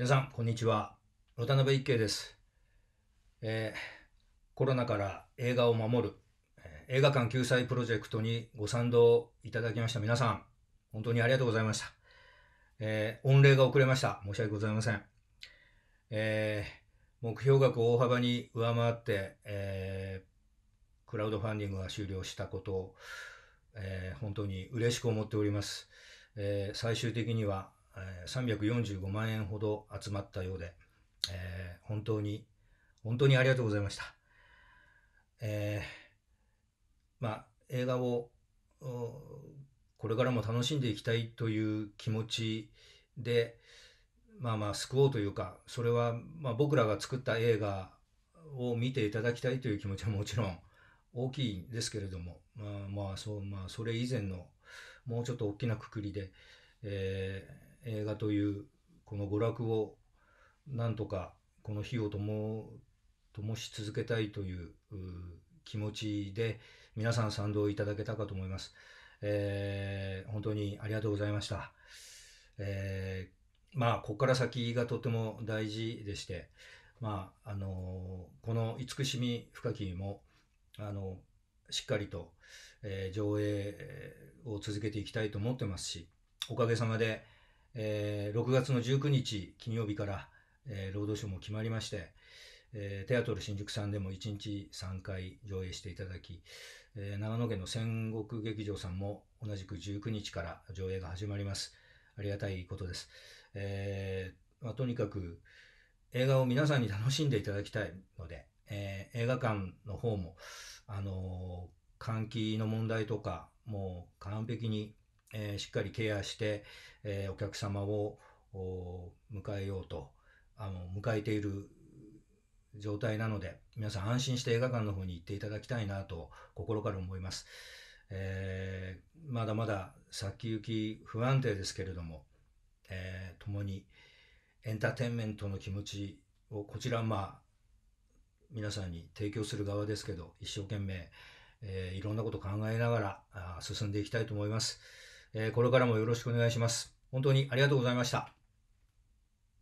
皆さん、こんにちは。渡辺一慶です、えー、コロナから映画を守る、えー、映画館救済プロジェクトにご賛同いただきました皆さん、本当にありがとうございました。えー、御礼が遅れました。申し訳ございません。えー、目標額を大幅に上回って、えー、クラウドファンディングが終了したことを、えー、本当に嬉しく思っております。えー、最終的には345万円ほど集まったようで、えー、本当に、本当にありがとうございました。えー、まあ、映画を、これからも楽しんでいきたいという気持ちで、まあまあ、救おうというか、それは、まあ、僕らが作った映画を見ていただきたいという気持ちはもちろん大きいんですけれども、まあ、まあ、そう、まあ、それ以前の、もうちょっと大きなくくりで、えー映画というこの娯楽をなんとかこの火を灯灯し続けたいという気持ちで皆さん賛同いただけたかと思います。えー、本当にありがとうございました。えー、まあ、ここから先がとても大事でして、まあ、あのー、この慈しみ深きも、あのしっかりと、え上映を続けていきたいと思ってますし、おかげさまで、えー、6月の19日金曜日から、えー、労働省も決まりまして、えー、テアトル新宿さんでも1日3回上映していただき、えー、長野県の戦国劇場さんも同じく19日から上映が始まります。ありがたいことです。えーまあ、とにかく映画を皆さんに楽しんでいただきたいので、えー、映画館の方も、あのー、換気の問題とか、もう完璧にえー、しっかりケアして、えー、お客様を迎えようと、あの、迎えている状態なので、皆さん安心して映画館の方に行っていただきたいなと心から思います。えー、まだまだ先行き不安定ですけれども、えー、共にエンターテインメントの気持ちをこちらまあ皆さんに提供する側ですけど一生懸命、えー、いろんなこと考えながら進んでいきたいと思います。えこれからもよろしくお願いします。本当にありがとうございました。